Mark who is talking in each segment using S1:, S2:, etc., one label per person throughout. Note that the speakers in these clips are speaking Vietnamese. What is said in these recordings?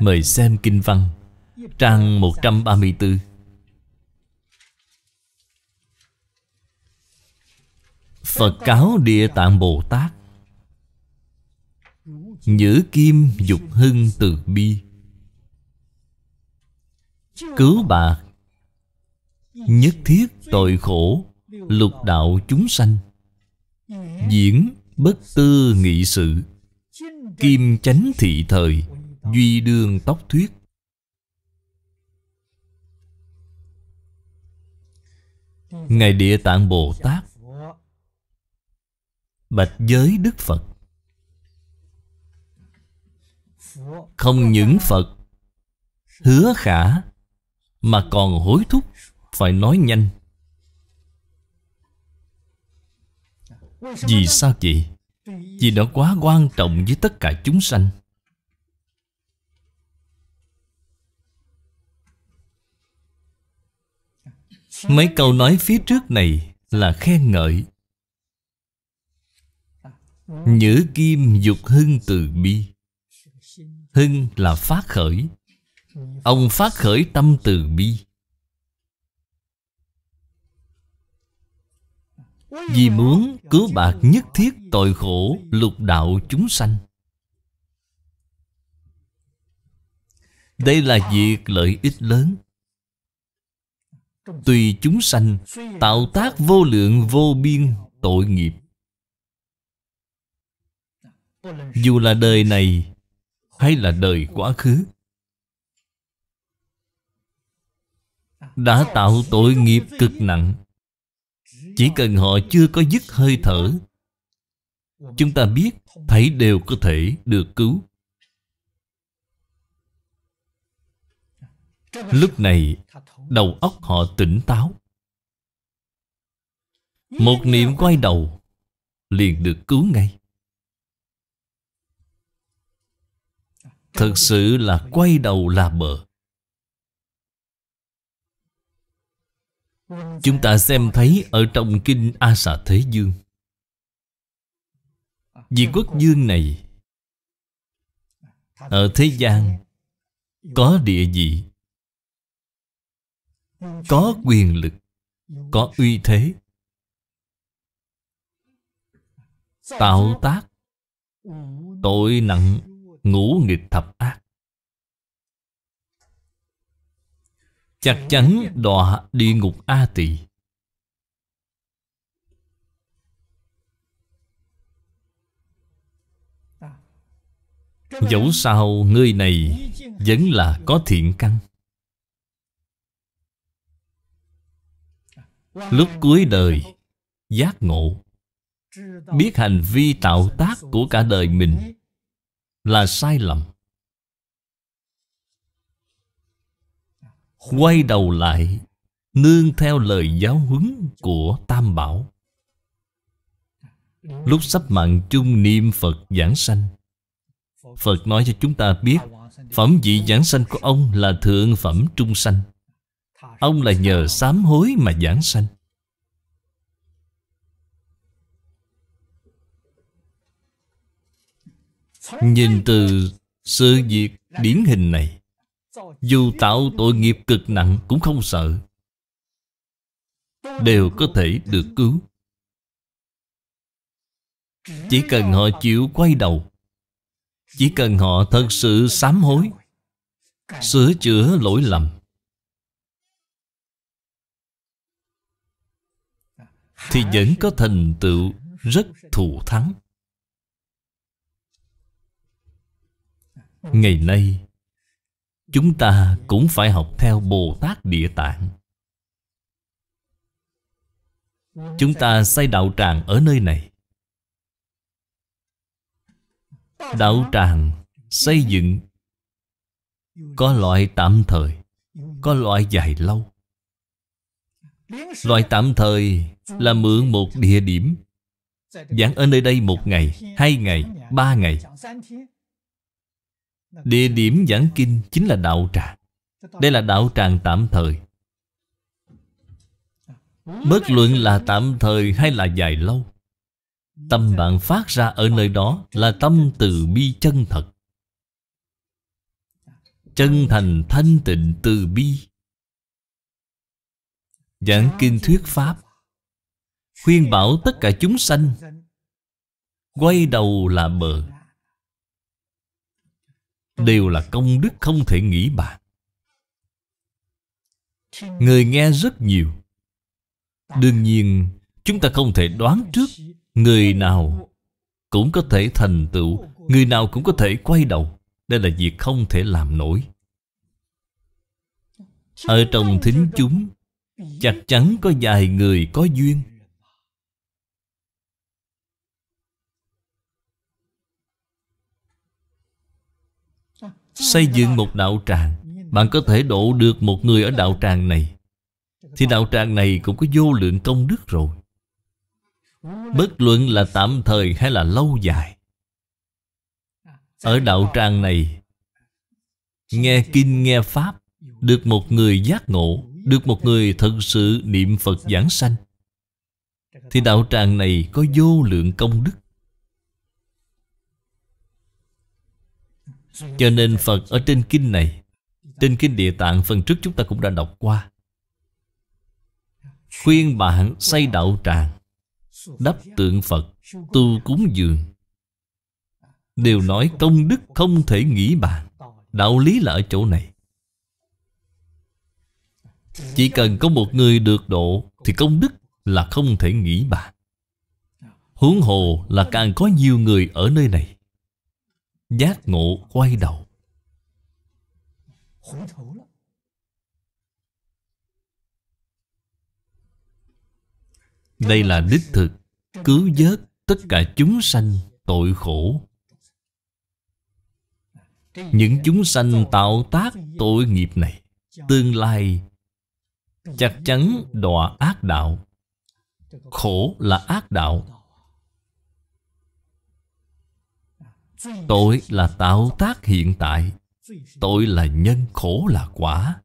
S1: Mời xem Kinh Văn Trang 134 Phật cáo Địa Tạng Bồ Tát Nhữ kim dục hưng từ bi Cứu bạc Nhất thiết tội khổ Lục đạo chúng sanh Diễn bất tư nghị sự Kim chánh thị thời duy đường tóc thuyết ngài địa tạng bồ tát bạch giới đức phật không những phật hứa khả mà còn hối thúc phải nói nhanh
S2: vì sao vậy vì nó
S1: quá quan trọng với tất cả chúng sanh Mấy câu nói phía trước này là khen ngợi Nhữ kim dục hưng từ bi Hưng là phát khởi Ông phát khởi tâm từ bi
S2: Vì muốn
S1: cứu bạc nhất thiết tội khổ lục đạo chúng sanh Đây là việc lợi ích lớn tùy chúng sanh tạo tác vô lượng vô biên tội nghiệp dù là đời này hay là đời quá khứ đã tạo tội nghiệp cực nặng chỉ cần họ chưa có dứt hơi thở chúng ta biết thấy đều có thể được cứu lúc này đầu óc họ tỉnh táo. Một niệm quay đầu liền được cứu ngay. Thật sự là quay đầu là bờ. Chúng ta xem thấy ở trong kinh A Xà Thế Dương. Vì quốc dương này ở thế gian có địa vị có quyền lực có uy thế tạo tác tội nặng ngũ nghịch thập ác chắc chắn đọa địa ngục a tỳ dẫu sao người này vẫn là có thiện căn Lúc cuối đời Giác ngộ Biết hành vi tạo tác của cả đời mình Là sai lầm Quay đầu lại Nương theo lời giáo huấn của Tam Bảo Lúc sắp mạng chung niệm Phật giảng sanh Phật nói cho chúng ta biết Phẩm vị giảng sanh của ông là thượng phẩm trung sanh Ông là nhờ sám hối mà giảng sanh Nhìn từ sự việc điển hình này Dù tạo tội nghiệp cực nặng cũng không sợ Đều có thể được cứu Chỉ cần họ chịu quay đầu Chỉ cần họ thật sự sám hối Sửa chữa lỗi lầm thì vẫn có thành tựu rất thù thắng ngày nay chúng ta cũng phải học theo bồ tát địa tạng chúng ta xây đạo tràng ở nơi này đạo tràng xây dựng có loại tạm thời có loại dài lâu loại tạm thời là mượn một địa điểm Giảng ở nơi đây một ngày, hai ngày, ba ngày Địa điểm giảng kinh chính là đạo tràng Đây là đạo tràng tạm thời Bất luận là tạm thời hay là dài lâu Tâm bạn phát ra ở nơi đó là tâm từ bi chân thật Chân thành thanh tịnh từ bi Giảng kinh thuyết pháp Khuyên bảo tất cả chúng sanh Quay đầu là bờ Đều là công đức không thể nghĩ bàn
S2: Người nghe rất
S1: nhiều Đương nhiên Chúng ta không thể đoán trước Người nào cũng có thể thành tựu Người nào cũng có thể quay đầu Đây là việc không thể làm nổi Ở trong thính chúng Chắc chắn có vài người có duyên Xây dựng một đạo tràng Bạn có thể độ được một người ở đạo tràng này Thì đạo tràng này cũng có vô lượng công đức rồi Bất luận là tạm thời hay là lâu dài Ở đạo tràng này Nghe kinh nghe Pháp Được một người giác ngộ Được một người thật sự niệm Phật giảng sanh Thì đạo tràng này có vô lượng công đức Cho nên Phật ở trên kinh này Trên kinh địa tạng phần trước chúng ta cũng đã đọc qua Khuyên bạn xây đạo tràng Đắp tượng Phật Tu cúng dường Đều nói công đức không thể nghĩ bàn Đạo lý là ở chỗ này Chỉ cần có một người được độ Thì công đức là không thể nghĩ bàn Huống hồ là càng có nhiều người ở nơi này Giác ngộ quay đầu Đây là đích thực Cứu vớt tất cả chúng sanh tội khổ Những chúng sanh tạo tác tội nghiệp này Tương lai Chắc chắn đọa ác đạo Khổ là ác đạo Tội là tạo tác hiện tại Tội là nhân khổ là quả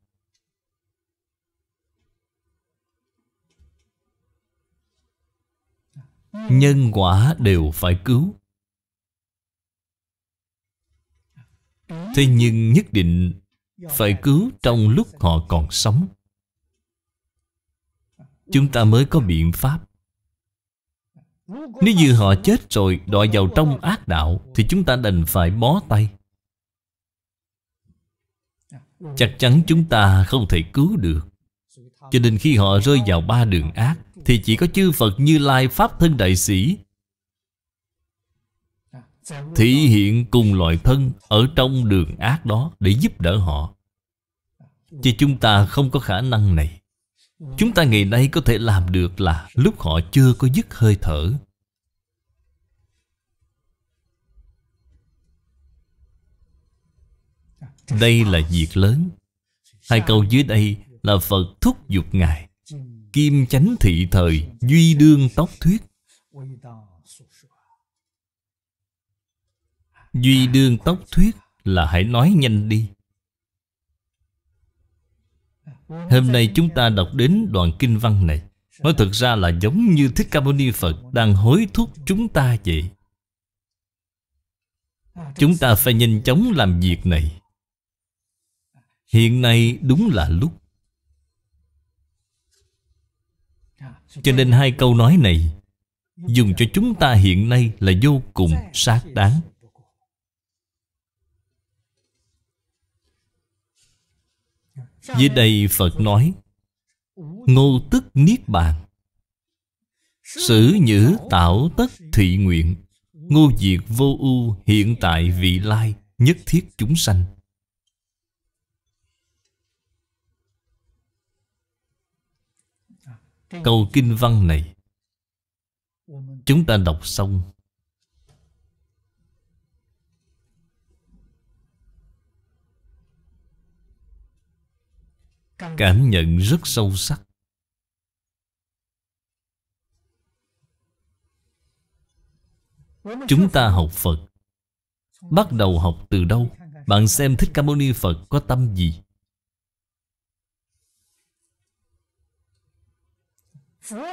S1: Nhân quả đều phải cứu Thế nhưng nhất định Phải cứu trong lúc họ còn sống Chúng ta mới có biện pháp nếu như họ chết rồi đọa vào trong ác đạo Thì chúng ta đành phải bó tay Chắc chắn chúng ta không thể cứu được Cho nên khi họ rơi vào ba đường ác Thì chỉ có chư Phật Như Lai Pháp Thân Đại Sĩ Thị hiện cùng loại thân Ở trong đường ác đó Để giúp đỡ họ Chứ chúng ta không có khả năng này Chúng ta ngày nay có thể làm được là lúc họ chưa có dứt hơi thở. Đây là việc lớn. Hai câu dưới đây là Phật thúc giục Ngài. Kim chánh thị thời, duy đương tóc thuyết. Duy đương tóc thuyết là hãy nói nhanh đi Hôm nay chúng ta đọc đến đoạn kinh văn này Nói thật ra là giống như Thích Ca Mâu Ni Phật đang hối thúc chúng ta vậy Chúng ta phải nhanh chóng làm việc này Hiện nay đúng là lúc Cho nên hai câu nói này Dùng cho chúng ta hiện nay là vô cùng xác đáng Dưới đây Phật nói Ngô tức Niết Bàn Sử nhữ tạo tất thị nguyện Ngô diệt vô ưu hiện tại vị lai Nhất thiết chúng sanh Câu kinh văn này Chúng ta đọc xong cảm nhận rất sâu sắc chúng ta học phật bắt đầu học từ đâu bạn xem thích ca mâu ni phật có tâm gì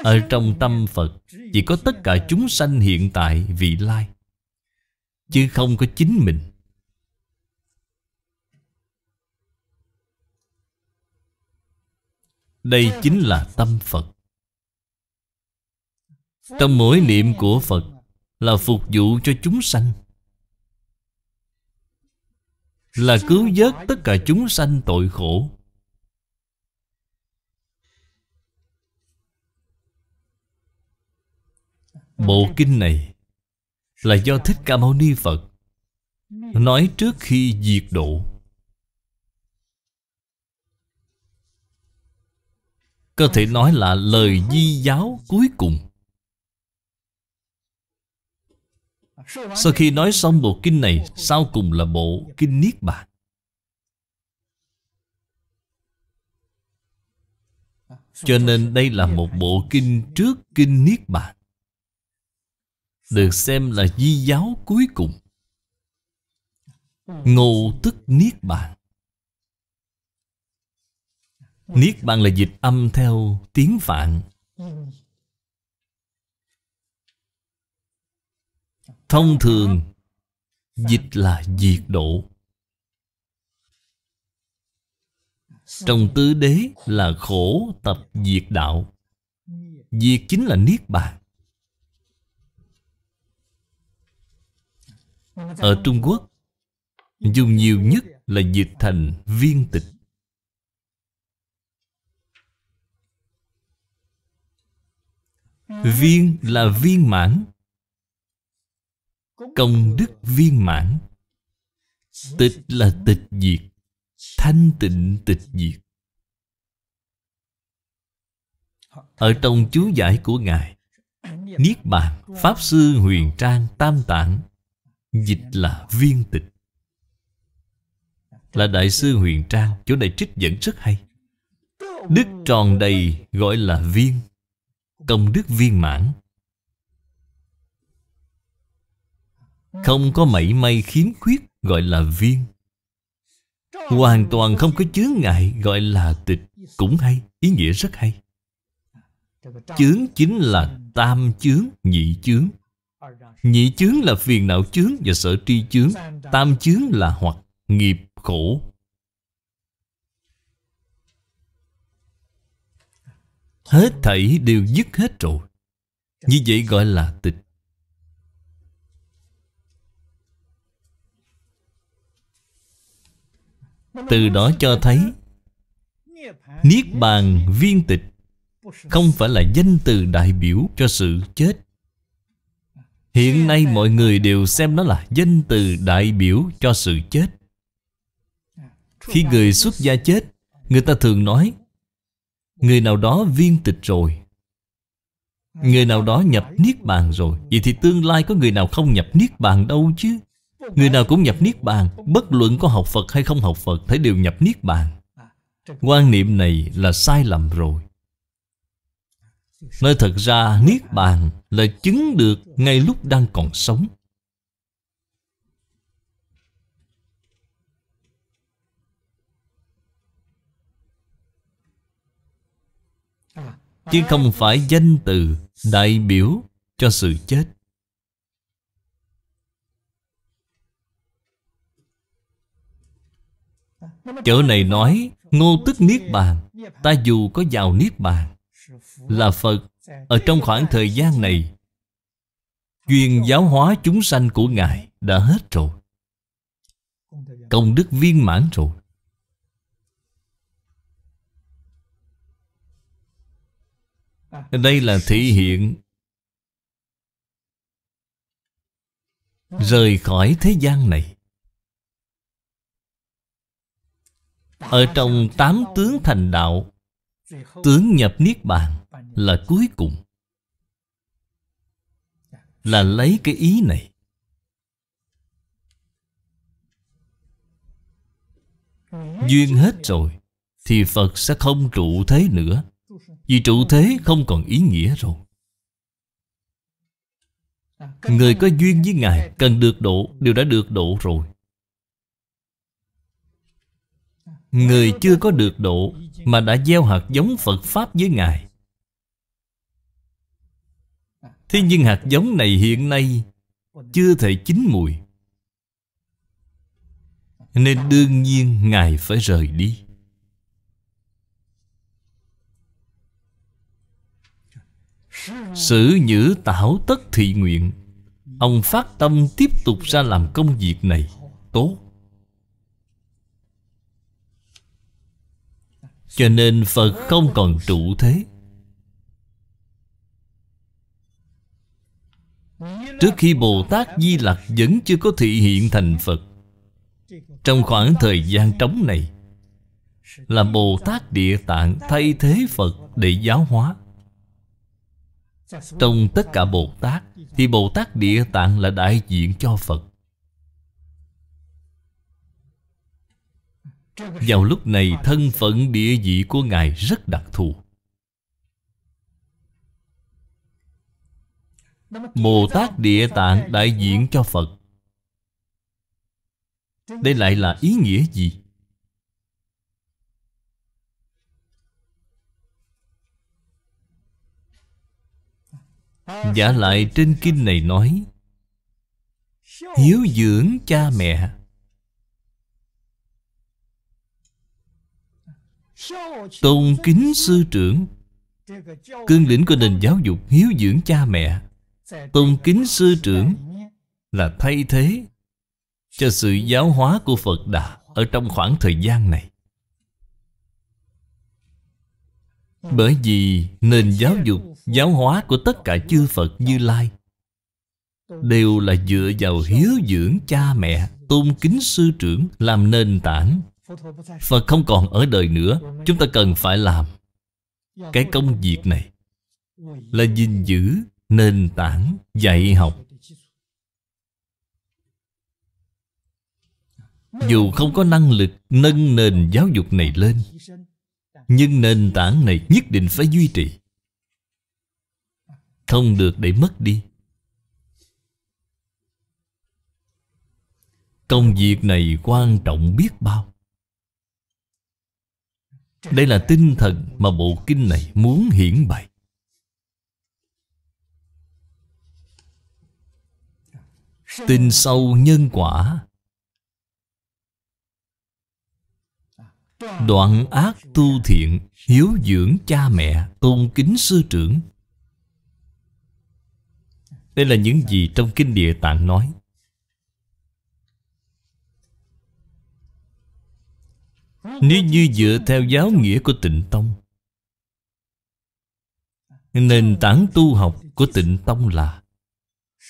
S1: ở trong tâm phật chỉ có tất cả chúng sanh hiện tại vị lai chứ không có chính mình Đây chính là tâm Phật Trong mỗi niệm của Phật Là phục vụ cho chúng sanh Là cứu vớt tất cả chúng sanh tội khổ Bộ kinh này Là do Thích Ca Mâu Ni Phật Nói trước khi diệt độ Có thể nói là lời di giáo cuối cùng Sau khi nói xong bộ kinh này Sau cùng là bộ kinh Niết Bàn Cho nên đây là một bộ kinh trước kinh Niết Bàn Được xem là di giáo cuối cùng Ngộ tức Niết Bàn Niết bàn là dịch âm theo tiếng Phạn Thông thường Dịch là diệt độ Trong tứ đế là khổ tập diệt đạo Diệt chính là Niết Bàn Ở Trung Quốc Dùng nhiều nhất là dịch thành viên tịch Viên là viên mãn Công đức viên mãn Tịch là tịch diệt Thanh tịnh tịch diệt Ở trong chú giải của Ngài Niết Bàn Pháp Sư Huyền Trang Tam Tạng Dịch là viên tịch Là Đại sư Huyền Trang Chỗ này trích dẫn rất hay Đức tròn đầy gọi là viên công đức viên mãn Không có mảy may khiếm khuyết gọi là viên Hoàn toàn không có chướng ngại gọi là tịch Cũng hay, ý nghĩa rất hay Chướng chính là tam chướng, nhị chướng Nhị chướng là phiền não chướng và sở tri chướng Tam chướng là hoặc nghiệp, khổ, Hết thảy đều dứt hết rồi Như vậy gọi là tịch Từ đó cho thấy Niết bàn viên tịch Không phải là danh từ đại biểu cho sự chết Hiện nay mọi người đều xem nó là danh từ đại biểu cho sự chết Khi người xuất gia chết Người ta thường nói Người nào đó viên tịch rồi Người nào đó nhập Niết Bàn rồi Vậy thì tương lai có người nào không nhập Niết Bàn đâu chứ Người nào cũng nhập Niết Bàn Bất luận có học Phật hay không học Phật Thấy đều nhập Niết Bàn Quan niệm này là sai lầm rồi Nói thật ra Niết Bàn là chứng được ngay lúc đang còn sống Chứ không phải danh từ đại biểu cho sự chết
S2: Chỗ này nói Ngô tức Niết Bàn
S1: Ta dù có vào Niết Bàn Là Phật Ở trong khoảng thời gian này Duyên giáo hóa chúng sanh của Ngài Đã hết rồi Công đức viên mãn rồi
S2: À. Đây là thể hiện
S1: Rời khỏi thế gian này Ở trong tám tướng thành đạo Tướng nhập Niết Bàn Là cuối cùng dạ. Là lấy cái ý này Duyên hết rồi Thì Phật sẽ không trụ thế nữa vì trụ thế không còn ý nghĩa rồi
S2: Người có duyên
S1: với Ngài Cần được độ Đều đã được độ rồi Người chưa có được độ Mà đã gieo hạt giống Phật Pháp với Ngài Thế nhưng hạt giống này hiện nay Chưa thể chín mùi Nên đương nhiên Ngài phải rời đi Sử nhữ tảo tất thị nguyện Ông phát tâm tiếp tục ra làm công việc này Tốt Cho nên Phật không còn trụ thế Trước khi Bồ Tát Di Lặc vẫn chưa có thị hiện thành Phật Trong khoảng thời gian trống này Là Bồ Tát Địa Tạng thay thế Phật để giáo hóa trong tất cả Bồ Tát Thì Bồ Tát Địa Tạng là đại diện cho Phật Vào lúc này thân phận địa vị của Ngài rất đặc thù
S2: Bồ Tát Địa Tạng
S1: đại diện cho Phật Đây lại là ý nghĩa gì? Giả lại trên kinh này nói Hiếu dưỡng cha mẹ Tôn kính sư trưởng Cương lĩnh của nền giáo dục hiếu dưỡng cha mẹ Tôn kính sư trưởng Là thay thế Cho sự giáo hóa của Phật Đà Ở trong khoảng thời gian này Bởi vì nền giáo dục Giáo hóa của tất cả chư Phật Như Lai Đều là dựa vào hiếu dưỡng cha mẹ Tôn kính sư trưởng Làm nền tảng Phật không còn ở đời nữa Chúng ta cần phải làm Cái công việc này Là gìn giữ nền tảng dạy học Dù không có năng lực nâng nền giáo dục này lên Nhưng nền tảng này nhất định phải duy trì không được để mất đi công việc này quan trọng biết bao đây là tinh thần mà bộ kinh này muốn hiển bày tin sâu nhân quả đoạn ác tu thiện hiếu dưỡng cha mẹ tôn kính sư trưởng đây là những gì trong Kinh Địa Tạng nói Nếu như dựa theo giáo nghĩa của tịnh tông Nền tảng tu học của tịnh tông là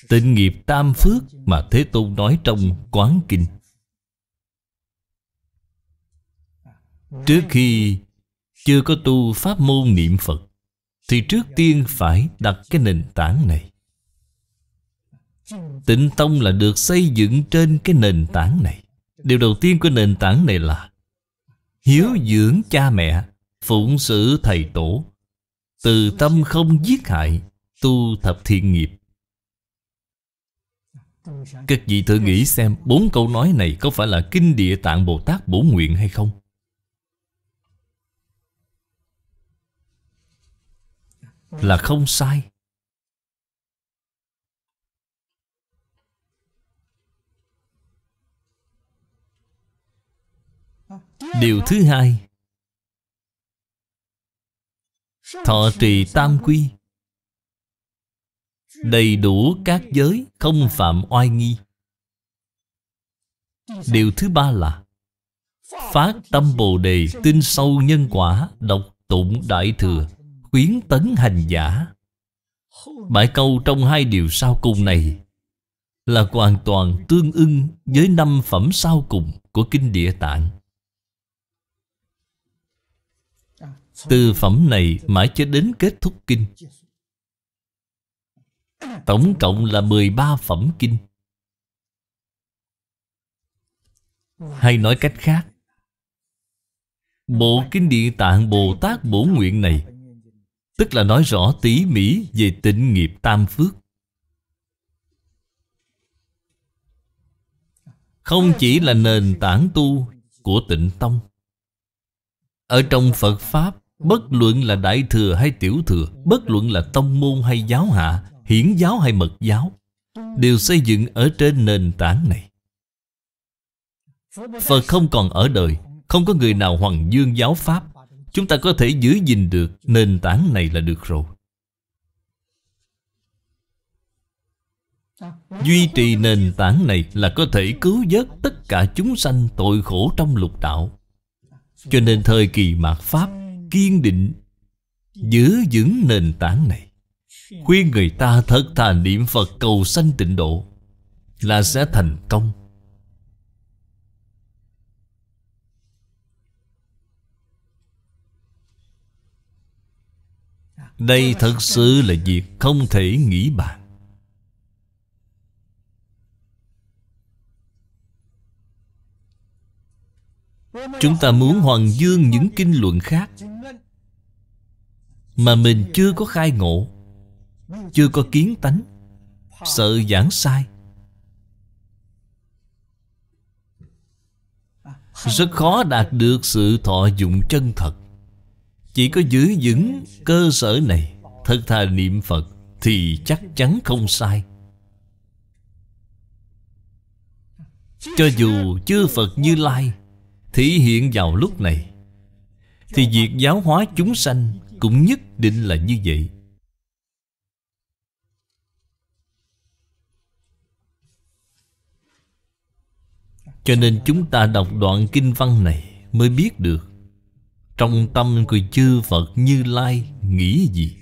S1: Tịnh nghiệp tam phước mà Thế Tôn nói trong Quán Kinh Trước khi chưa có tu pháp môn niệm Phật Thì trước tiên phải đặt cái nền tảng này Tịnh Tông là được xây dựng trên cái nền tảng này Điều đầu tiên của nền tảng này là Hiếu dưỡng cha mẹ Phụng sự thầy tổ Từ tâm không giết hại Tu thập thiện nghiệp Các vị thử nghĩ xem Bốn câu nói này có phải là Kinh địa tạng Bồ Tát bổ nguyện hay không? Là không sai Điều thứ hai Thọ trì tam quy Đầy đủ các giới Không phạm oai nghi Điều thứ ba là Phát tâm Bồ Đề Tin sâu nhân quả Độc tụng Đại Thừa Khuyến tấn hành giả bài câu trong hai điều sau cùng này Là hoàn toàn tương ưng Với năm phẩm sau cùng Của Kinh Địa Tạng
S2: Từ phẩm
S1: này mãi cho đến kết thúc kinh Tổng cộng là 13 phẩm kinh Hay nói cách khác Bộ Kinh Địa Tạng Bồ Tát Bổ Nguyện này Tức là nói rõ tỉ mỉ về tịnh nghiệp tam phước Không chỉ là nền tảng tu của tịnh tông Ở trong Phật Pháp Bất luận là đại thừa hay tiểu thừa Bất luận là tông môn hay giáo hạ Hiển giáo hay mật giáo Đều xây dựng ở trên nền tảng này Phật không còn ở đời Không có người nào hoàng dương giáo Pháp Chúng ta có thể giữ gìn được nền tảng này là được rồi Duy trì nền tảng này là có thể cứu vớt tất cả chúng sanh tội khổ trong lục đạo Cho nên thời kỳ mạt Pháp kiên định giữ vững nền tảng này khuyên người ta thật thà niệm phật cầu sanh tịnh độ là sẽ thành công đây thật sự là việc không thể nghĩ bàn
S2: chúng ta muốn
S1: hoàn dương những kinh luận khác mà mình chưa có khai ngộ chưa có kiến tánh sợ giảng sai rất khó đạt được sự thọ dụng chân thật chỉ có giữ vững cơ sở này thật thà niệm phật thì chắc chắn không sai cho dù chư phật như lai thể hiện vào lúc này thì việc giáo hóa chúng sanh cũng nhất định là như vậy Cho nên chúng ta đọc đoạn kinh văn này Mới biết được Trong tâm của chư Phật Như Lai nghĩ gì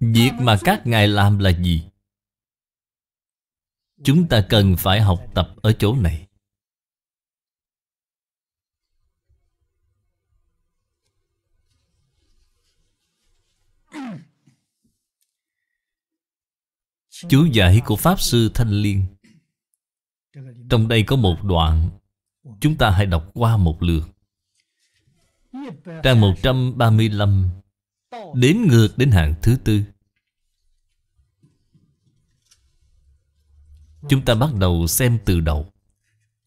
S1: Việc mà các ngài làm là gì? Chúng ta cần phải học tập ở chỗ này Chú giải của Pháp Sư Thanh Liên Trong đây có một đoạn Chúng ta hãy đọc qua một lượt Trang 135 Đến ngược đến hàng thứ tư Chúng ta bắt đầu xem từ đầu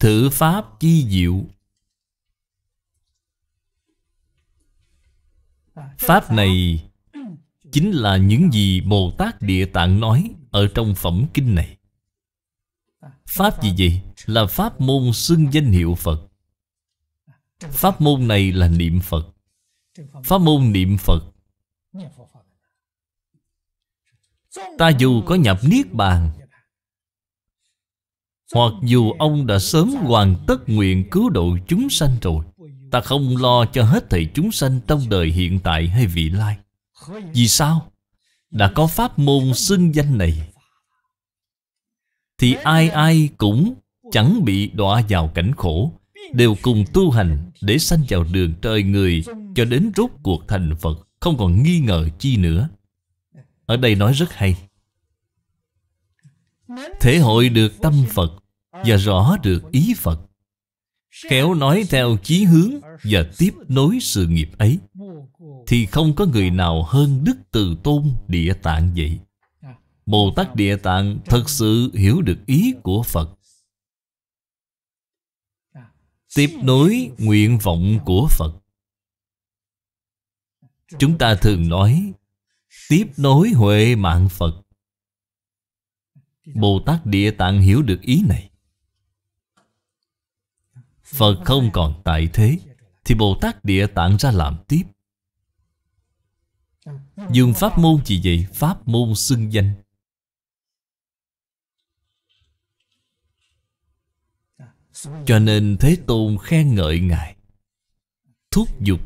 S1: Thử Pháp chi diệu Pháp này Chính là những gì Bồ Tát Địa Tạng nói ở trong phẩm kinh này Pháp gì vậy? Là pháp môn xưng danh hiệu Phật Pháp môn này là niệm Phật Pháp môn niệm Phật Ta dù có nhập Niết Bàn Hoặc dù ông đã sớm hoàn tất nguyện cứu độ chúng sanh rồi Ta không lo cho hết thảy chúng sanh trong đời hiện tại hay vị lai Vì sao? đã có pháp môn xưng danh này thì ai ai cũng chẳng bị đọa vào cảnh khổ đều cùng tu hành để sanh vào đường trời người cho đến rốt cuộc thành Phật không còn nghi ngờ chi nữa ở đây nói rất hay thể hội được tâm Phật và rõ được ý Phật khéo nói theo chí hướng và tiếp nối sự nghiệp ấy thì không có người nào hơn Đức Từ Tôn Địa Tạng vậy à. Bồ Tát Địa Tạng thật sự hiểu được ý của Phật à. Tiếp nối nguyện vọng của Phật Chúng ta thường nói Tiếp nối huệ mạng Phật Bồ Tát Địa Tạng hiểu được ý này Phật không còn tại thế Thì Bồ Tát Địa Tạng ra làm tiếp Dùng pháp môn gì vậy? Pháp môn xưng danh Cho nên Thế Tôn khen ngợi Ngài Thúc giục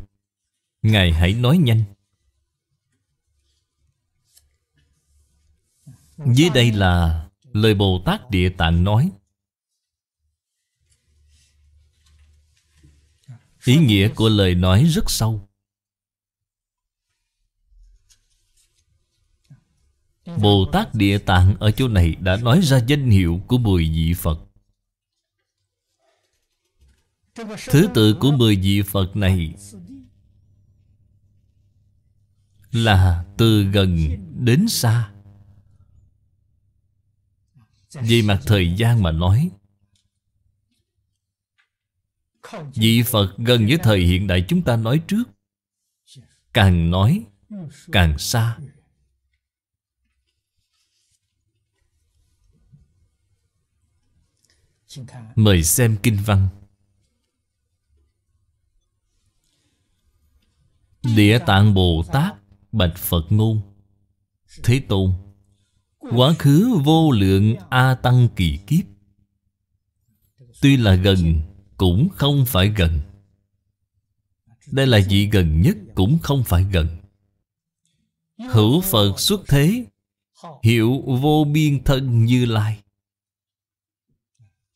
S1: Ngài hãy nói nhanh Dưới đây là lời Bồ Tát Địa Tạng nói Ý nghĩa của lời nói rất sâu Bồ Tát Địa Tạng ở chỗ này đã nói ra danh hiệu của mười vị Phật Thứ tự của mười vị Phật này Là từ gần đến xa vì mặt thời gian mà nói Vị Phật gần với thời hiện đại chúng ta nói trước Càng nói Càng xa Mời xem kinh văn Địa Tạng Bồ Tát Bạch Phật Ngôn Thế Tôn Quá khứ vô lượng A Tăng kỳ kiếp Tuy là gần Cũng không phải gần Đây là vị gần nhất Cũng không phải gần Hữu Phật xuất thế Hiệu vô biên thân như lai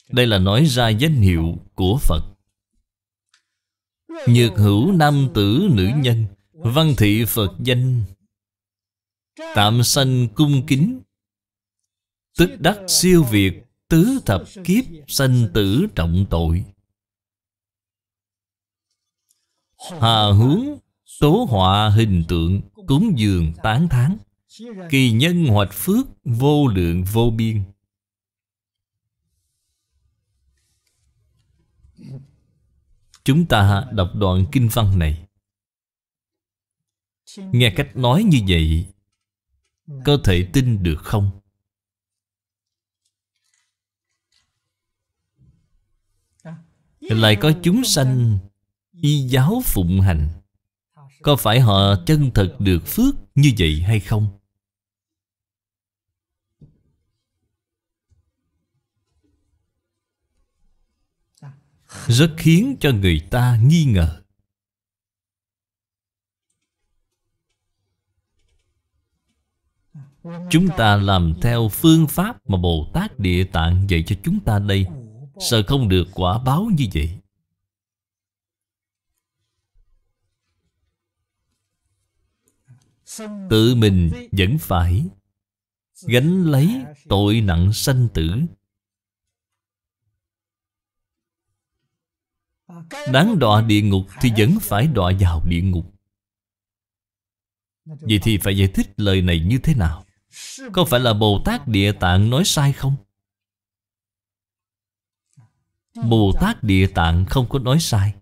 S1: đây là nói ra danh hiệu của Phật Nhược hữu nam tử nữ nhân Văn thị Phật danh Tạm sanh cung kính Tức đắc siêu việt Tứ thập kiếp sanh tử trọng tội Hà hướng Tố họa hình tượng Cúng dường tán tháng Kỳ nhân hoạch phước Vô lượng vô biên Chúng ta đọc đoạn kinh văn này Nghe cách nói như vậy Có thể tin được không? Lại có chúng sanh Y giáo phụng hành Có phải họ chân thật được phước như vậy hay không? rất khiến cho người ta nghi ngờ chúng ta làm theo phương pháp mà bồ tát địa tạng dạy cho chúng ta đây sợ không được quả báo như vậy
S2: tự mình
S1: vẫn phải gánh lấy tội nặng sanh tử Đáng đọa địa ngục thì vẫn phải đọa vào địa ngục Vậy thì phải giải thích lời này như thế nào Có phải là Bồ Tát Địa Tạng nói sai không? Bồ Tát Địa Tạng không có nói sai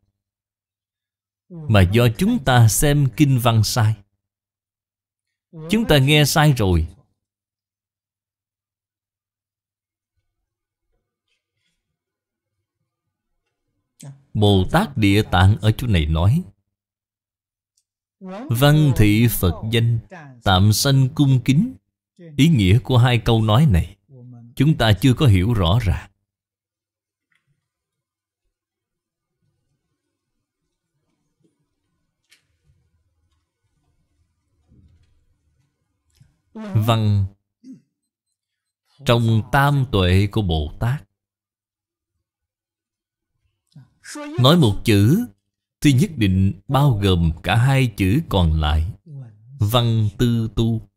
S1: Mà do chúng ta xem kinh văn sai Chúng ta nghe sai rồi Bồ Tát Địa Tạng ở chỗ này nói Văn thị Phật danh Tạm sanh cung kính Ý nghĩa của hai câu nói này Chúng ta chưa có hiểu rõ ràng Văn Trong tam tuệ của Bồ Tát Nói một chữ Thì nhất định bao gồm cả hai chữ còn lại Văn tư tu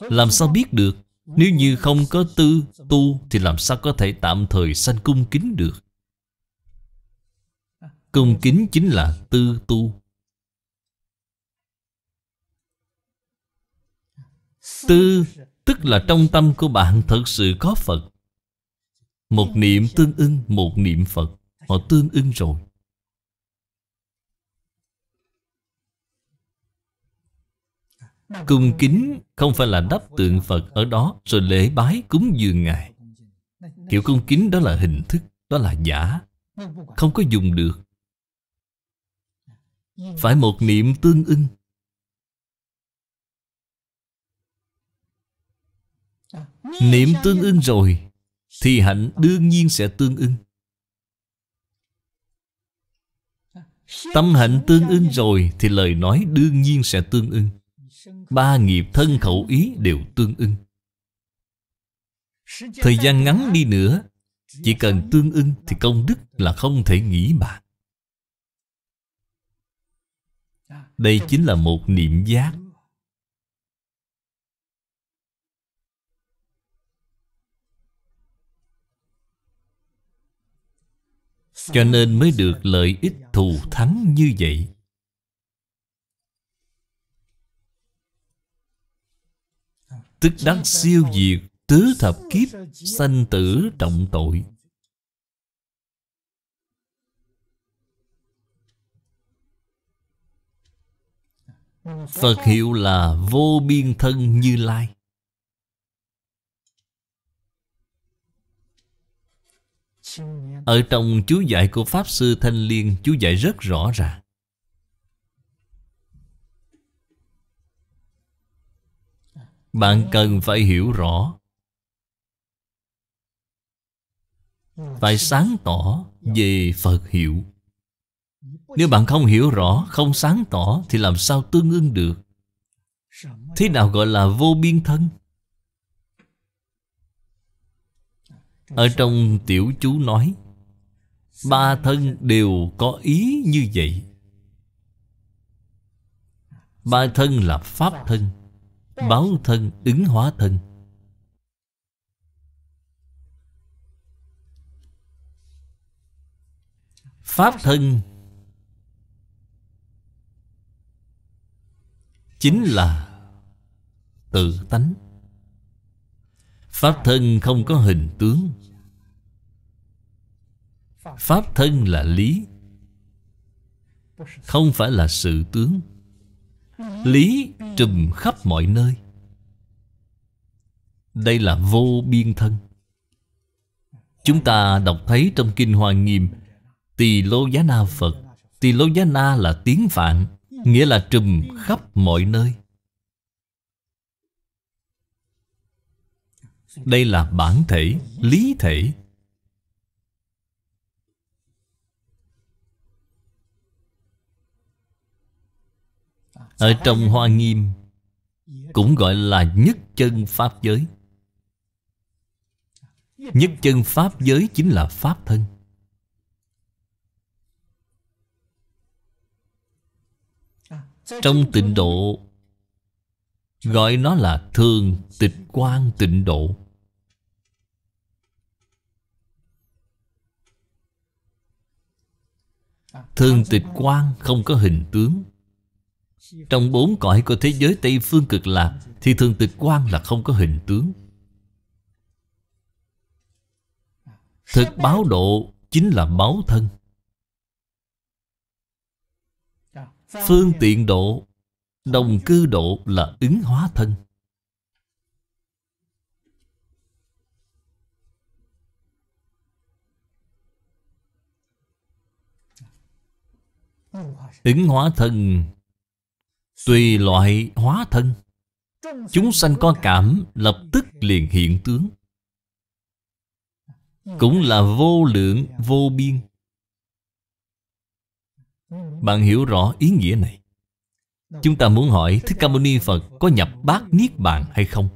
S1: Làm sao biết được Nếu như không có tư tu Thì làm sao có thể tạm thời sanh cung kính được Cung kính chính là tư tu Tư tức là trong tâm của bạn thật sự có Phật một niệm tương ưng một niệm Phật Họ tương ưng rồi Cung kính không phải là đắp tượng Phật ở đó Rồi lễ bái cúng dường Ngài Kiểu cung kính đó là hình thức Đó là giả Không có dùng được Phải một niệm tương ưng Niệm tương ưng rồi thì hạnh đương nhiên sẽ tương ưng. Tâm hạnh tương ưng rồi thì lời nói đương nhiên sẽ tương ưng. Ba nghiệp thân khẩu ý đều tương ưng.
S2: Thời gian ngắn đi
S1: nữa, chỉ cần tương ưng thì công đức là không thể nghĩ bạc Đây chính là một
S2: niệm giác Cho
S1: nên mới được lợi ích thù thắng như vậy Tức đắc siêu diệt tứ thập kiếp sanh tử trọng tội Phật hiệu là vô biên thân như lai Ở trong chú giải của Pháp Sư Thanh Liên Chú giải rất rõ ràng Bạn cần phải hiểu rõ Phải sáng tỏ về Phật hiểu Nếu bạn không hiểu rõ, không sáng tỏ Thì làm sao tương ưng được Thế nào gọi là vô biên thân? Ở trong tiểu chú nói Ba thân đều có ý như vậy Ba thân là pháp thân Báo thân ứng hóa thân
S2: Pháp thân
S1: Chính là tự tánh Pháp thân không có hình tướng Pháp thân là lý Không phải là sự tướng Lý trùm khắp mọi nơi Đây là vô biên thân Chúng ta đọc thấy trong Kinh Hoa Nghiêm Tỳ Lô Giá Na Phật Tỳ Lô Giá Na là tiếng Phạn Nghĩa là trùm khắp mọi nơi Đây là bản thể, lý thể Ở trong Hoa Nghiêm Cũng gọi là nhất chân Pháp giới Nhất chân Pháp giới chính là Pháp thân Trong tịnh độ Gọi nó là thường tịch quan tịnh độ Thường tịch quan không có hình tướng Trong bốn cõi của thế giới Tây Phương cực lạc Thì thường tịch quan là không có hình tướng Thực báo độ chính là máu thân Phương tiện độ Đồng cư độ là ứng hóa thân Ứng hóa thân Tùy loại hóa thân Chúng sanh có cảm lập tức liền hiện tướng Cũng là vô lượng vô biên Bạn hiểu rõ ý nghĩa này Chúng ta muốn hỏi Thích Ca Mâu Ni Phật có nhập bát Niết Bàn hay không?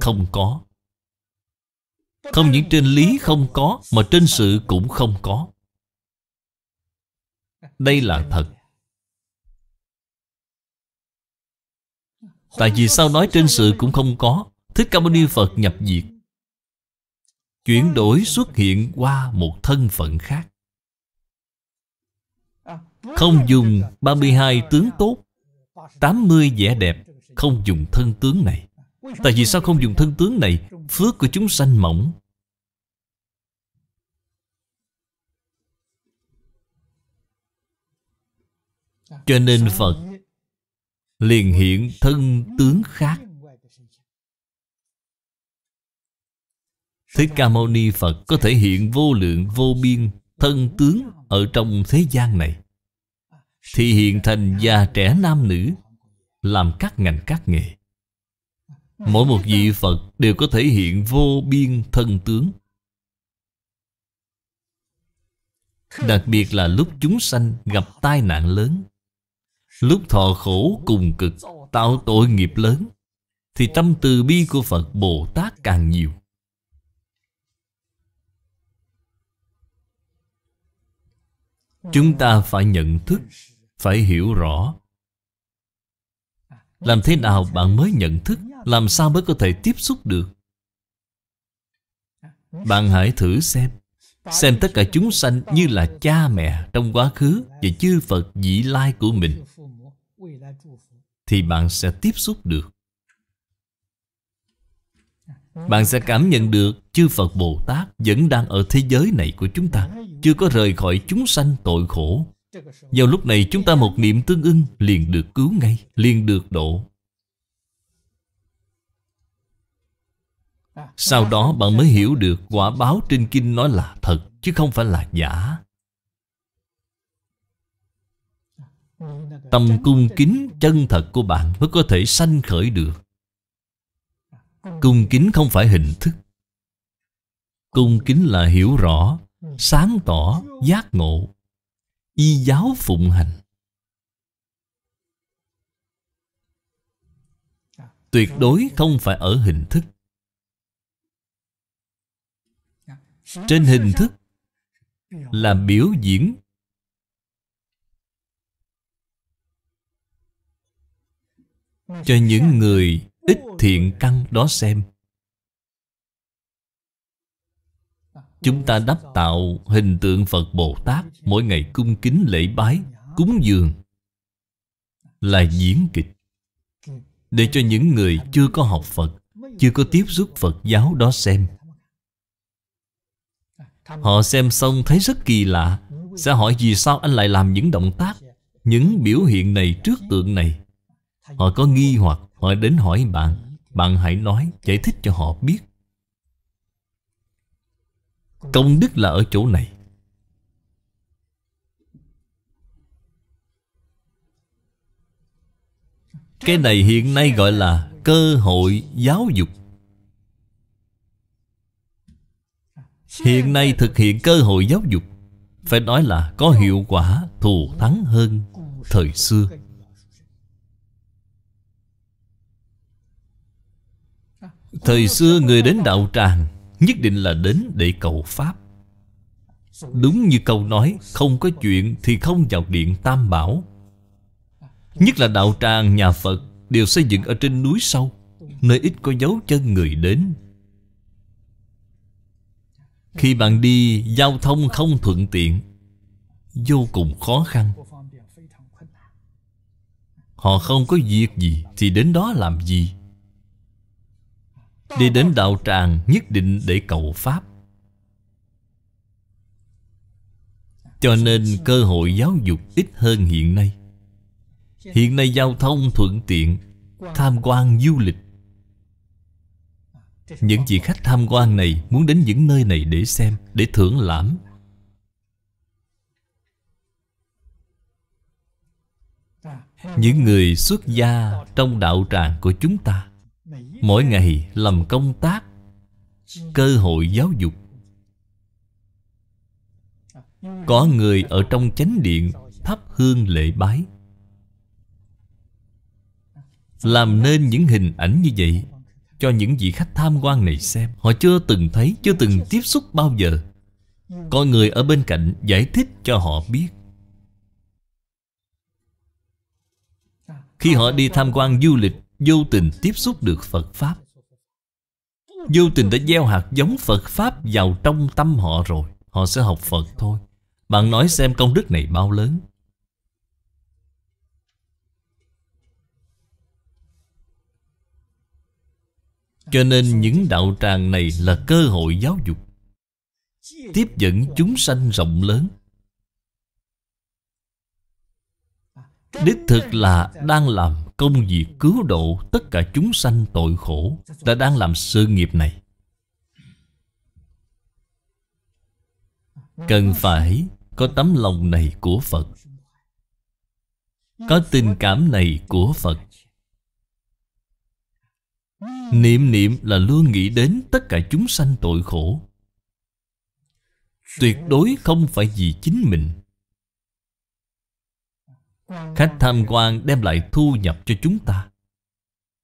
S1: Không có không những trên lý không có Mà trên sự cũng không có Đây là thật Tại vì sao nói trên sự cũng không có Thích Ca Mâu Ni Phật nhập diệt Chuyển đổi xuất hiện qua một thân phận khác
S2: à, Không
S1: dùng 32 tướng tốt 80 vẻ đẹp Không dùng thân tướng này Tại vì sao không dùng thân tướng này Phước của chúng sanh mỏng
S2: Cho nên Phật
S1: liền hiện thân tướng khác Thích Ca Mâu Ni Phật có thể hiện vô lượng vô biên thân tướng ở trong thế gian này Thì hiện thành già trẻ nam nữ Làm các ngành các nghề Mỗi một vị Phật đều có thể hiện vô biên thân tướng Đặc biệt là lúc chúng sanh gặp tai nạn lớn Lúc thọ khổ cùng cực Tạo tội nghiệp lớn Thì tâm từ bi của Phật Bồ Tát càng nhiều Chúng ta phải nhận thức Phải hiểu rõ Làm thế nào bạn mới nhận thức làm sao mới có thể tiếp xúc được bạn hãy thử xem xem tất cả chúng sanh như là cha mẹ trong quá khứ và chư phật vị lai của mình thì bạn sẽ tiếp xúc được bạn sẽ cảm nhận được chư Phật Bồ Tát vẫn đang ở thế giới này của chúng ta, chưa có rời khỏi chúng sanh tội khổ. Vào lúc này chúng ta một niệm tương ưng liền được cứu ngay, liền được độ. Sau đó bạn mới hiểu được quả báo trên kinh nói là thật Chứ không phải là giả Tâm cung kính chân thật của bạn mới có thể sanh khởi được Cung kính không phải hình thức Cung kính là hiểu rõ, sáng tỏ, giác ngộ Y giáo phụng hành Tuyệt đối không phải ở hình thức
S2: trên hình thức
S1: là biểu diễn
S2: cho những người ít thiện
S1: căn đó xem chúng ta đắp tạo hình tượng phật bồ tát mỗi ngày cung kính lễ bái cúng dường là diễn kịch để cho những người chưa có học phật chưa có tiếp xúc phật giáo đó xem Họ xem xong thấy rất kỳ lạ Sẽ hỏi vì sao anh lại làm những động tác Những biểu hiện này trước tượng này Họ có nghi hoặc Họ đến hỏi bạn Bạn hãy nói giải thích cho họ biết Công đức là ở chỗ này Cái này hiện nay gọi là cơ hội giáo dục Hiện nay thực hiện cơ hội giáo dục Phải nói là có hiệu quả thù thắng hơn thời xưa Thời xưa người đến đạo tràng Nhất định là đến để cầu Pháp Đúng như câu nói Không có chuyện thì không vào điện Tam Bảo Nhất là đạo tràng nhà Phật Đều xây dựng ở trên núi sâu Nơi ít có dấu chân người đến khi bạn đi giao thông không thuận tiện Vô cùng khó khăn Họ không có việc gì Thì đến đó làm gì Đi đến đạo tràng nhất định để cầu Pháp Cho nên cơ hội giáo dục ít hơn hiện nay Hiện nay giao thông thuận tiện Tham quan du lịch những vị khách tham quan này muốn đến những nơi này để xem, để thưởng lãm Những người xuất gia trong đạo tràng của chúng ta Mỗi ngày làm công tác Cơ hội giáo dục Có người ở trong chánh điện thắp hương lễ bái Làm nên những hình ảnh như vậy cho những vị khách tham quan này xem Họ chưa từng thấy, chưa từng tiếp xúc bao giờ Có người ở bên cạnh giải thích cho họ biết Khi họ đi tham quan du lịch Vô tình tiếp xúc được Phật Pháp Vô tình đã gieo hạt giống Phật Pháp vào trong tâm họ rồi Họ sẽ học Phật thôi Bạn nói xem công đức này bao lớn Cho nên những đạo tràng này là cơ hội giáo dục
S2: Tiếp dẫn chúng
S1: sanh rộng lớn Đích thực là đang làm công việc cứu độ tất cả chúng sanh tội khổ Ta đang làm sự nghiệp này Cần phải có tấm lòng này của Phật Có tình cảm này của Phật Niệm niệm là luôn nghĩ đến tất cả chúng sanh tội khổ Tuyệt đối không phải vì chính mình Khách tham quan đem lại thu nhập cho chúng ta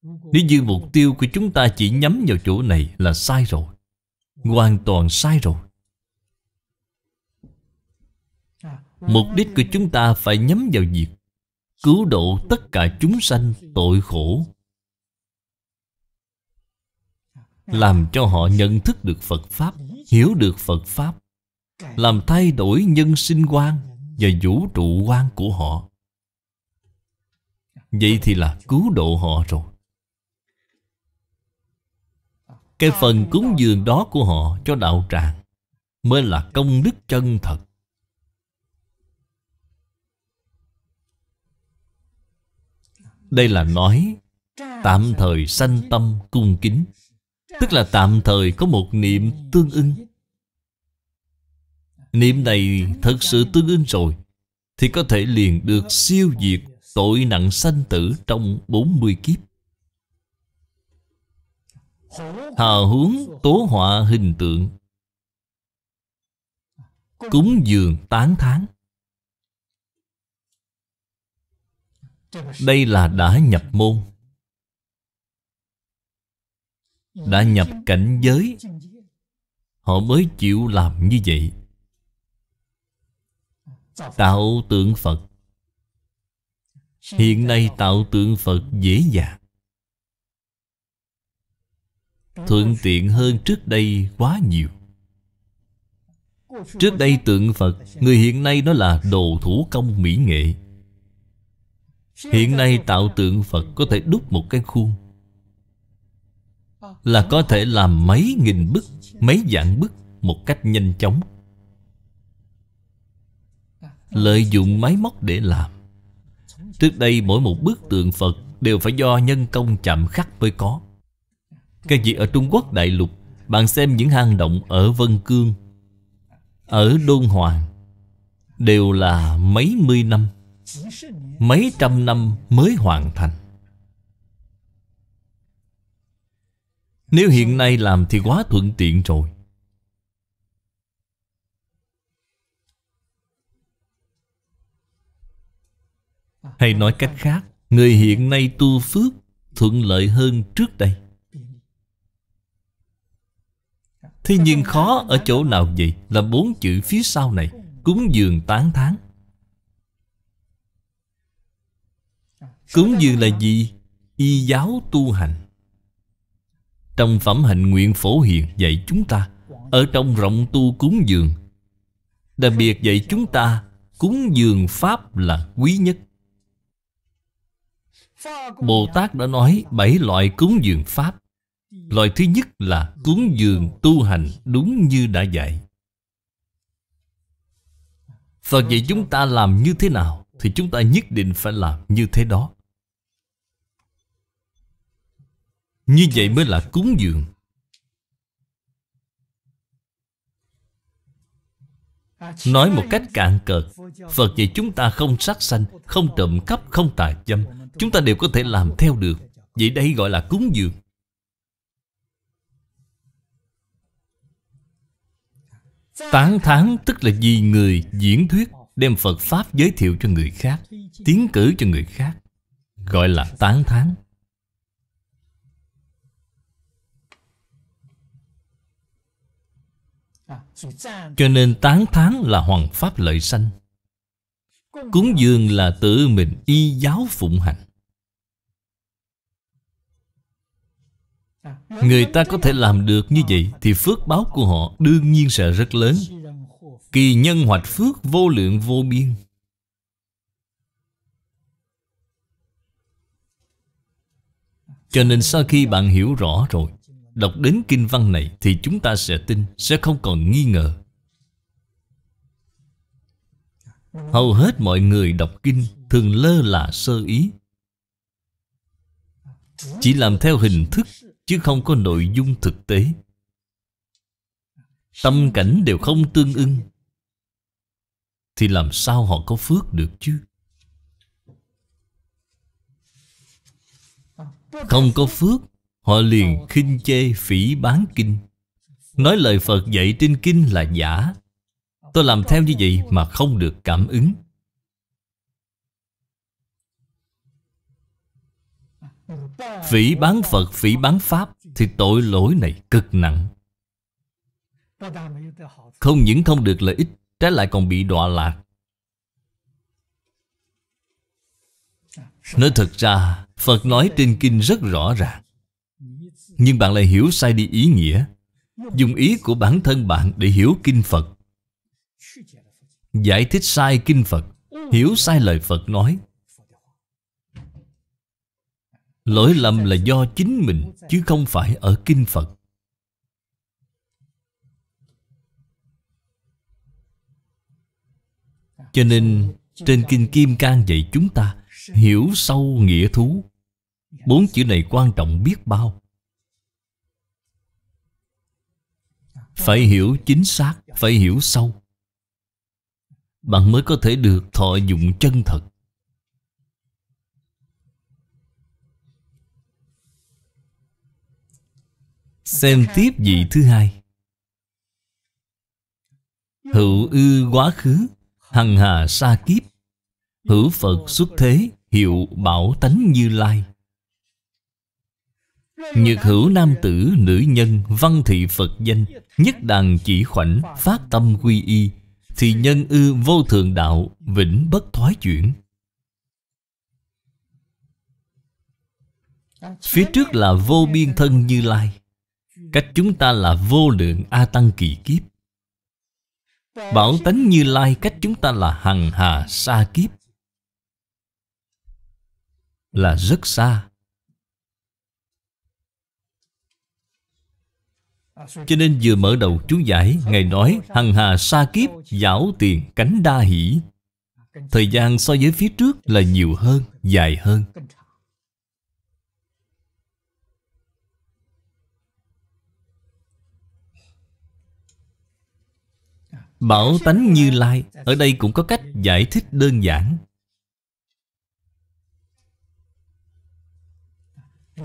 S1: Nếu như mục tiêu của chúng ta chỉ nhắm vào chỗ này là sai rồi Hoàn toàn sai rồi Mục đích của chúng ta phải nhắm vào việc Cứu độ tất cả chúng sanh tội khổ Dạ. làm cho họ nhận thức được Phật Pháp, hiểu được Phật Pháp, làm thay đổi nhân sinh quan và vũ trụ quan của họ. Vậy thì là cứu độ họ rồi. Cái phần cúng dường đó của họ cho đạo tràng mới là công đức chân thật. Đây là nói tạm thời sanh tâm cung kính Tức là tạm thời có một niệm tương ưng Niệm này thật sự tương ưng rồi Thì có thể liền được siêu diệt tội nặng sanh tử trong 40 kiếp
S2: Hà huống
S1: tố họa hình tượng Cúng dường tán tháng Đây là đã nhập môn
S2: đã nhập cảnh giới
S1: họ mới chịu làm như vậy tạo tượng phật hiện nay tạo tượng phật dễ dàng thuận tiện hơn trước đây quá nhiều
S2: trước đây tượng phật người
S1: hiện nay nó là đồ thủ công mỹ nghệ hiện nay tạo tượng phật có thể đúc một cái khuôn là có thể làm mấy nghìn bức Mấy dạng bức Một cách nhanh chóng Lợi dụng máy móc để làm Trước đây mỗi một bức tượng Phật Đều phải do nhân công chạm khắc mới có cái gì ở Trung Quốc đại lục Bạn xem những hang động ở Vân Cương Ở Đôn Hoàng Đều là mấy mươi năm Mấy trăm năm mới hoàn thành Nếu hiện nay làm thì quá thuận tiện rồi Hay nói cách khác Người hiện nay tu phước Thuận lợi hơn trước đây Thế nhưng khó ở chỗ nào vậy Là bốn chữ phía sau này Cúng dường tán tháng Cúng dường là gì? Y giáo tu hành trong phẩm hạnh nguyện phổ hiền dạy chúng ta Ở trong rộng tu cúng dường Đặc biệt dạy chúng ta Cúng dường Pháp là quý nhất Bồ Tát đã nói bảy loại cúng dường Pháp Loại thứ nhất là cúng dường tu hành đúng như đã dạy Phật dạy chúng ta làm như thế nào Thì chúng ta nhất định phải làm như thế đó Như vậy mới là cúng dường Nói một cách cạn cợt Phật dạy chúng ta không sát sanh Không trộm cắp, không tà dâm Chúng ta đều có thể làm theo được Vậy đây gọi là cúng dường Tán thán tức là vì người diễn thuyết Đem Phật Pháp giới thiệu cho người khác Tiến cử cho người khác Gọi là tán thán Cho nên tán thán là hoàng pháp lợi sanh Cúng dường là tự mình y giáo phụng hành Người ta có thể làm được như vậy Thì phước báo của họ đương nhiên sẽ rất lớn Kỳ nhân hoạch phước vô lượng vô biên Cho nên sau khi bạn hiểu rõ rồi Đọc đến kinh văn này thì chúng ta sẽ tin, sẽ không còn nghi ngờ. Hầu hết mọi người đọc kinh thường lơ là sơ ý. Chỉ làm theo hình thức chứ không có nội dung thực tế. Tâm cảnh đều không tương ưng. Thì làm sao họ có phước được chứ? Không có phước Họ liền khinh chê phỉ bán kinh Nói lời Phật dạy trên kinh là giả Tôi làm theo như vậy mà không được cảm ứng Phỉ bán Phật, phỉ bán Pháp Thì tội lỗi này cực nặng Không những không được lợi ích Trái lại còn bị đọa lạc Nói thật ra Phật nói trên kinh rất rõ ràng nhưng bạn lại hiểu sai đi ý nghĩa Dùng ý của bản thân bạn để hiểu kinh Phật Giải thích sai kinh Phật Hiểu sai lời Phật nói Lỗi lầm là do chính mình Chứ không phải ở kinh Phật Cho nên trên Kinh Kim Cang dạy chúng ta Hiểu sâu nghĩa thú Bốn chữ này quan trọng biết bao phải hiểu chính xác phải hiểu sâu bạn mới có thể được thọ dụng chân thật xem tiếp vị thứ hai hữu ư quá khứ hằng hà sa kiếp hữu phật xuất thế hiệu bảo tánh như lai Nhược hữu nam tử nữ nhân văn thị Phật danh Nhất đàn chỉ khoảnh phát tâm quy y Thì nhân ư vô thường đạo vĩnh bất thoái chuyển Phía trước là vô biên thân như lai Cách chúng ta là vô lượng A Tăng kỳ kiếp Bảo tánh như lai cách chúng ta là hằng hà xa kiếp Là rất xa Cho nên vừa mở đầu chú giải Ngài nói hằng hà sa kiếp Giảo tiền cánh đa hỷ Thời gian so với phía trước là nhiều hơn Dài hơn Bảo tánh Như Lai Ở đây cũng có cách giải thích đơn giản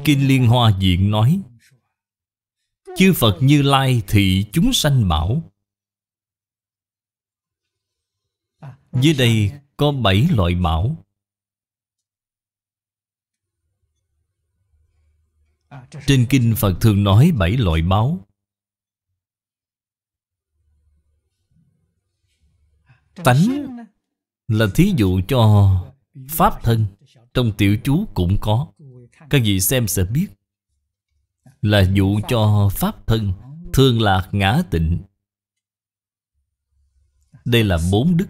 S1: Kinh Liên Hoa Diện nói chư phật như lai thị chúng sanh bảo dưới đây có bảy loại bảo trên kinh phật thường nói bảy loại báo tánh là thí dụ cho pháp thân trong tiểu chú cũng có các vị xem sẽ biết là dụ cho pháp thân thương lạc ngã tịnh đây là bốn đức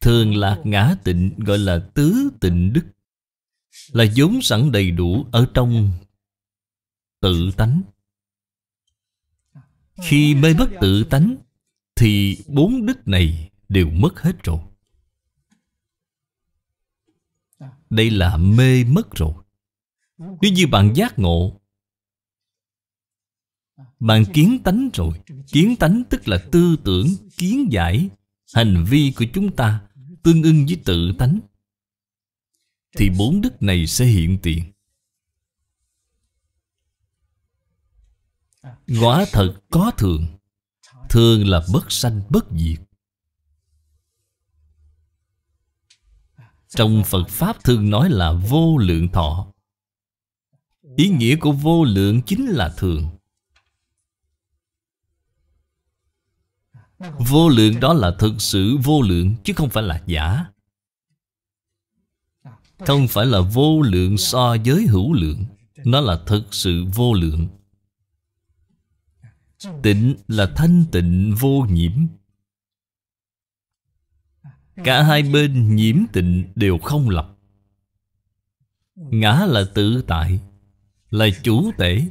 S1: Thường lạc ngã tịnh gọi là tứ tịnh đức Là vốn sẵn đầy đủ ở trong tự tánh Khi mê mất tự tánh Thì bốn đức này đều mất hết rồi Đây là mê mất rồi nếu như bạn giác ngộ Bạn kiến tánh rồi Kiến tánh tức là tư tưởng, kiến giải Hành vi của chúng ta Tương ưng với tự tánh Thì bốn đức này sẽ hiện tiền Quả thật có thường Thường là bất sanh bất diệt Trong Phật Pháp thường nói là vô lượng thọ Ý nghĩa của vô lượng chính là thường Vô lượng đó là thực sự vô lượng Chứ không phải là giả Không phải là vô lượng so với hữu lượng Nó là thực sự vô lượng Tịnh là thanh tịnh vô nhiễm Cả hai bên nhiễm tịnh đều không lập Ngã là tự tại là chủ tể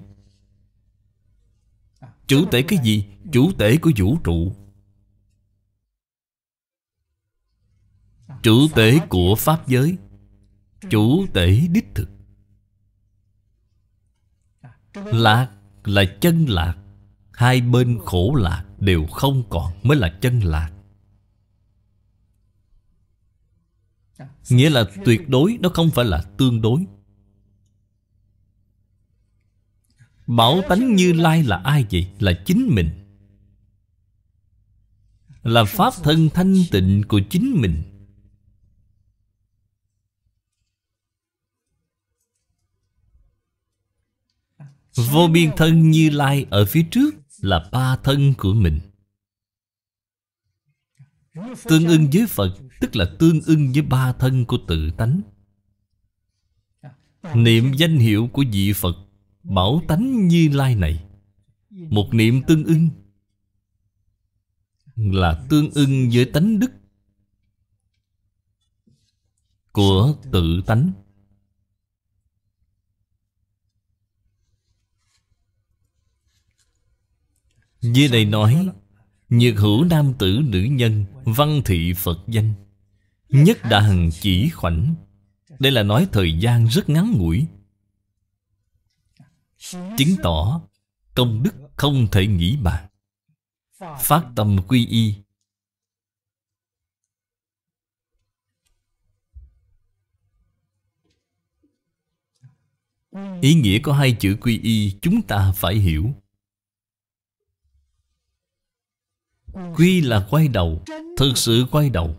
S1: Chủ tể cái gì? Chủ tể của vũ trụ Chủ tể của Pháp giới Chủ tể đích thực Lạc là chân lạc Hai bên khổ lạc đều không còn mới là chân lạc
S2: Nghĩa là tuyệt
S1: đối nó không phải là tương đối Bảo tánh Như Lai là ai vậy? Là chính mình Là pháp thân thanh tịnh của chính mình Vô biên thân Như Lai ở phía trước là ba thân của mình Tương ưng với Phật Tức là tương ưng với ba thân của tự tánh Niệm danh hiệu của vị Phật Bảo tánh như lai này Một niệm tương ưng Là tương ưng với tánh đức Của tự tánh Dưới đây nói Nhược hữu nam tử nữ nhân Văn thị Phật danh Nhất đà hằng chỉ khoảnh Đây là nói thời gian rất ngắn ngủi chứng tỏ công đức không thể nghĩ bàn phát tâm quy y ý nghĩa có hai chữ quy y chúng ta phải hiểu quy là quay đầu thực sự quay đầu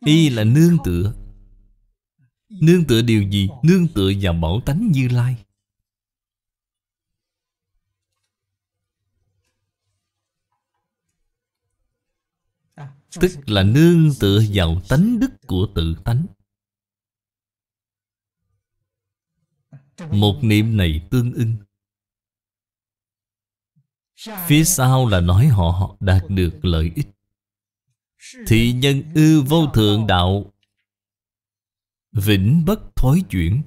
S1: y là nương tựa Nương tựa điều gì? Nương tựa vào bảo tánh Như Lai Tức là nương tựa vào tánh đức của tự tánh Một niệm này tương ưng Phía sau là nói họ đạt được lợi ích Thị nhân ư vô thượng đạo vĩnh bất thối chuyển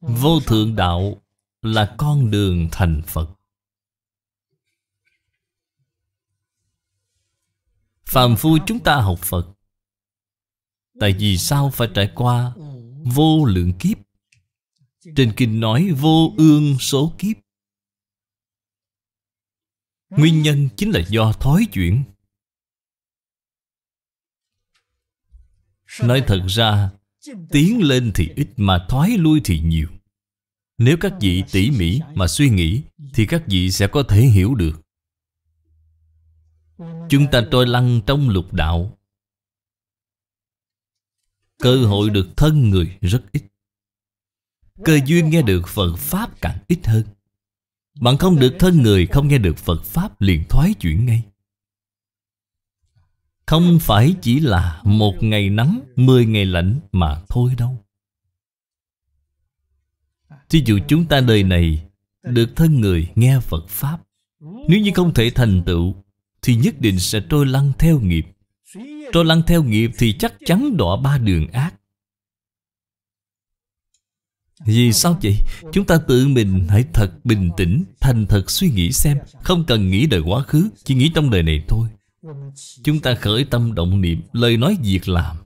S1: vô thượng đạo là con đường thành phật phàm phu chúng ta học phật tại vì sao phải trải qua vô lượng kiếp trên kinh nói vô ương số kiếp nguyên nhân chính là do thói chuyển Nói thật ra Tiến lên thì ít mà thoái lui thì nhiều Nếu các vị tỉ mỉ mà suy nghĩ Thì các vị sẽ có thể hiểu được Chúng ta trôi lăn trong lục đạo Cơ hội được thân người rất ít Cơ duyên nghe được Phật Pháp càng ít hơn Bạn không được thân người không nghe được Phật Pháp liền thoái chuyển ngay không phải chỉ là một ngày nắng, mười ngày lạnh mà thôi đâu. Thí dụ chúng ta đời này được thân người nghe Phật Pháp, nếu như không thể thành tựu, thì nhất định sẽ trôi lăn theo nghiệp. Trôi lăn theo nghiệp thì chắc chắn đọa ba đường ác. Vì sao vậy? Chúng ta tự mình hãy thật bình tĩnh, thành thật suy nghĩ xem Không cần nghĩ đời quá khứ, chỉ nghĩ trong đời này thôi chúng ta khởi tâm động niệm lời nói việc làm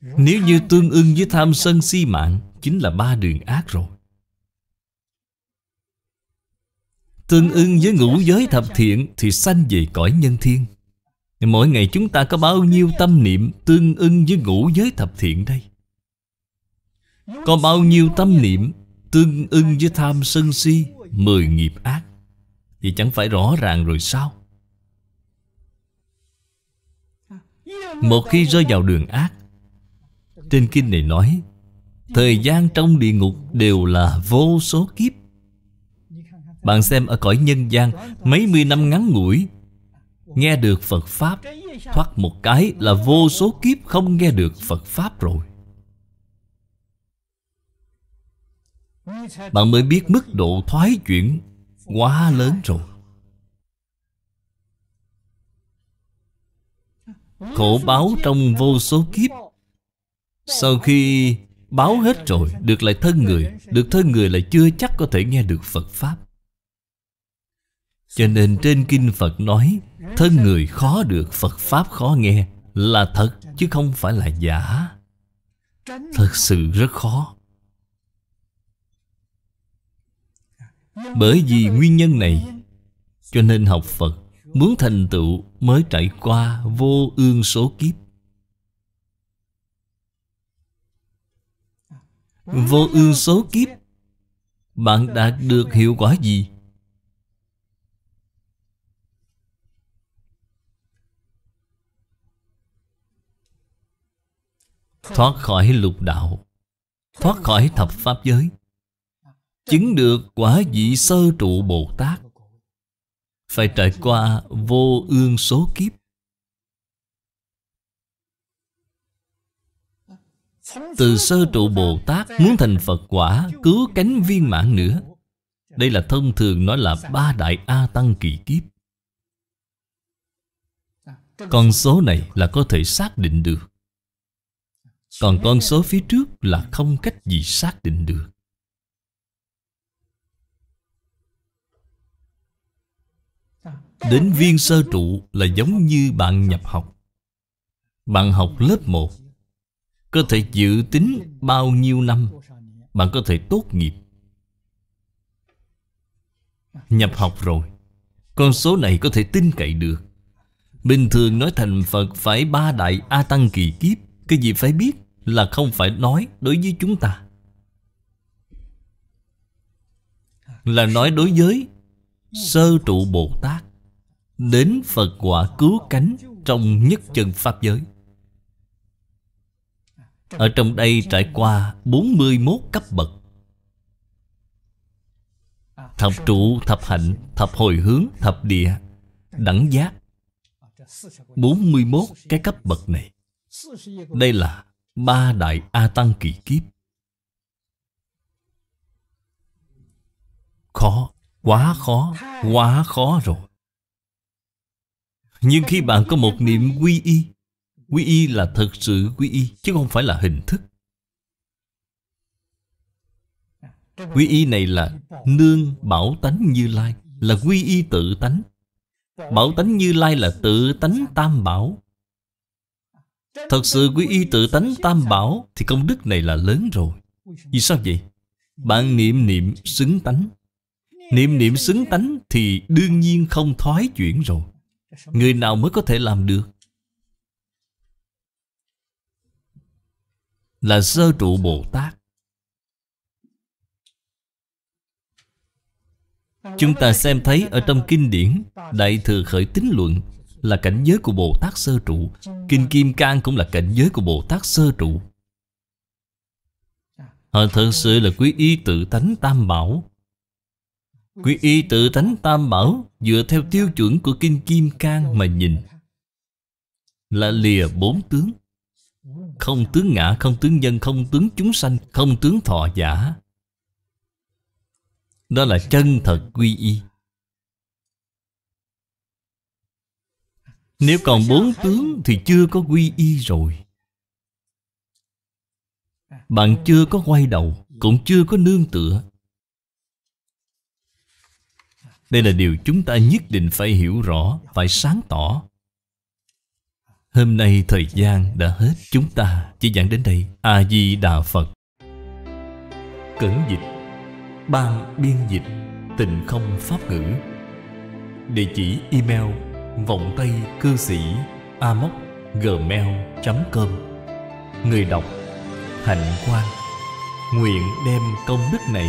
S1: nếu như tương ưng với tham sân si mạng chính là ba đường ác rồi tương ưng với ngũ giới thập thiện thì sanh về cõi nhân thiên mỗi ngày chúng ta có bao nhiêu tâm niệm tương ưng với ngũ giới thập thiện đây có bao nhiêu tâm niệm tương ưng với tham sân si mười nghiệp ác thì chẳng phải rõ ràng rồi sao Một khi rơi vào đường ác Trên kinh này nói Thời gian trong địa ngục đều là vô số kiếp Bạn xem ở cõi nhân gian Mấy mươi năm ngắn ngủi Nghe được Phật Pháp Thoát một cái là vô số kiếp không nghe được Phật Pháp rồi Bạn mới biết mức độ thoái chuyển Quá lớn rồi Khổ báo trong vô số kiếp Sau khi báo hết rồi Được lại thân người Được thân người lại chưa chắc có thể nghe được Phật Pháp Cho nên trên Kinh Phật nói Thân người khó được Phật Pháp khó nghe Là thật chứ không phải là giả Thật sự rất khó Bởi vì nguyên nhân này Cho nên học Phật Muốn thành tựu mới trải qua vô ương số kiếp Vô ương số kiếp Bạn đạt được hiệu quả gì? Thoát khỏi lục đạo Thoát khỏi thập pháp giới Chứng được quả vị sơ trụ Bồ Tát phải trải qua vô ương số kiếp từ sơ trụ Bồ Tát muốn thành Phật quả cứu cánh viên mãn nữa đây là thông thường nói là ba đại A Tăng kỳ kiếp Con số này là có thể xác định được Còn con số phía trước là không cách gì xác định được Đến viên sơ trụ là giống như bạn nhập học Bạn học lớp 1 Có thể dự tính bao nhiêu năm Bạn có thể tốt nghiệp Nhập học rồi Con số này có thể tin cậy được Bình thường nói thành Phật phải ba đại A Tăng kỳ kiếp Cái gì phải biết là không phải nói đối với chúng ta Là nói đối với Sơ trụ Bồ Tát đến Phật quả cứu cánh trong nhất chân Pháp giới. Ở trong đây trải qua 41 cấp bậc Thập trụ, thập hạnh, thập hồi hướng, thập địa Đẳng giác 41 cái cấp bậc này Đây là ba đại A Tăng kỳ kiếp Khó, quá khó, quá khó rồi nhưng khi bạn có một niệm quy y Quy y là thật sự quy y Chứ không phải là hình thức Quy y này là nương bảo tánh như lai Là quy y tự tánh Bảo tánh như lai là tự tánh tam bảo Thật sự quy y tự tánh tam bảo Thì công đức này là lớn rồi Vì sao vậy? Bạn niệm niệm xứng tánh Niệm niệm xứng tánh Thì đương nhiên không thoái chuyển rồi người nào mới có thể làm được là sơ trụ bồ tát chúng ta xem thấy ở trong kinh điển đại thừa khởi tính luận là cảnh giới của bồ tát sơ trụ kinh kim cang cũng là cảnh giới của bồ tát sơ trụ họ thật sự là quý y tự tánh tam bảo Quy y tự tánh tam bảo Dựa theo tiêu chuẩn của Kinh Kim Cang mà nhìn Là lìa bốn tướng Không tướng ngã, không tướng nhân, không tướng chúng sanh Không tướng thọ giả Đó là chân thật quy y Nếu còn bốn tướng thì chưa có quy y rồi Bạn chưa có quay đầu Cũng chưa có nương tựa đây là điều chúng ta nhất định phải hiểu rõ, phải sáng tỏ. Hôm nay thời gian đã hết chúng ta chỉ giảng đến đây. A-di-đà Phật Cẩn dịch Ban biên dịch Tình không pháp ngữ Địa chỉ email Vọng tay cư sĩ amoc gmail.com Người đọc Hạnh Quan. Nguyện đem công đức này